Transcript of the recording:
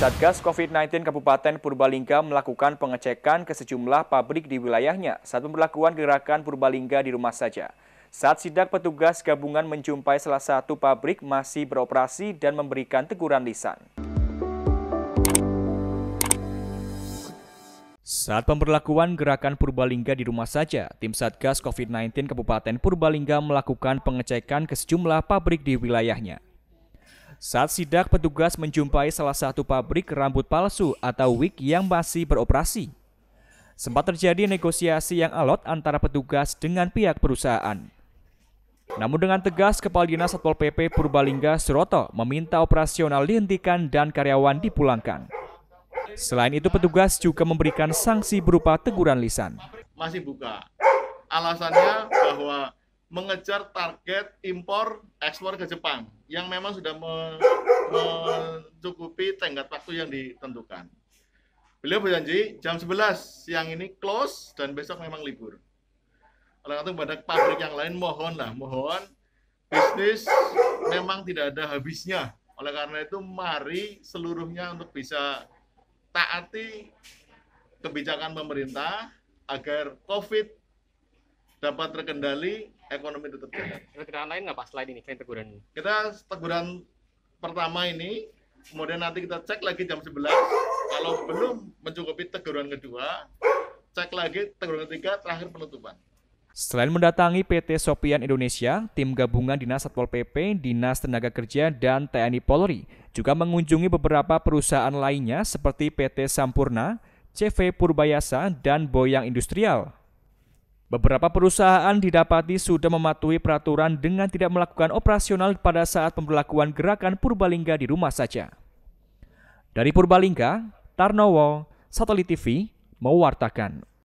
Satgas COVID-19 Kabupaten Purbalingga melakukan pengecekan ke sejumlah pabrik di wilayahnya saat pemberlakuan gerakan Purbalingga di rumah saja. Saat sidak petugas gabungan menjumpai salah satu pabrik masih beroperasi dan memberikan teguran lisan. Saat pemberlakuan gerakan Purbalingga di rumah saja, tim Satgas COVID-19 Kabupaten Purbalingga melakukan pengecekan ke sejumlah pabrik di wilayahnya. Saat sidak, petugas menjumpai salah satu pabrik rambut palsu atau wig yang masih beroperasi. Sempat terjadi negosiasi yang alot antara petugas dengan pihak perusahaan. Namun dengan tegas, Kepala Dinas Satpol PP Purbalingga Suroto meminta operasional dihentikan dan karyawan dipulangkan. Selain itu, petugas juga memberikan sanksi berupa teguran lisan. Masih buka. Alasannya bahwa mengejar target impor ekspor ke Jepang yang memang sudah mencukupi tenggat waktu yang ditentukan. Beliau berjanji jam 11 siang ini close dan besok memang libur. Oleh karena itu pada pabrik yang lain mohonlah, mohon bisnis memang tidak ada habisnya. Oleh karena itu mari seluruhnya untuk bisa taati kebijakan pemerintah agar COVID dapat terkendali, ekonomi tetap jalan. Teguran lain nggak Pak selain ini, selain teguran ini? Kita teguran pertama ini, kemudian nanti kita cek lagi jam 11. Kalau belum mencukupi teguran kedua, cek lagi teguran ketiga, terakhir penutupan. Selain mendatangi PT Sopian Indonesia, tim gabungan Dinas Satpol PP, Dinas Tenaga Kerja, dan TNI Polri juga mengunjungi beberapa perusahaan lainnya seperti PT Sampurna, CV Purbayasa, dan Boyang Industrial. Beberapa perusahaan didapati sudah mematuhi peraturan dengan tidak melakukan operasional pada saat pemberlakuan gerakan Purbalingga di rumah saja. Dari Purbalingga, Tarnowo, Satelit TV mewartakan.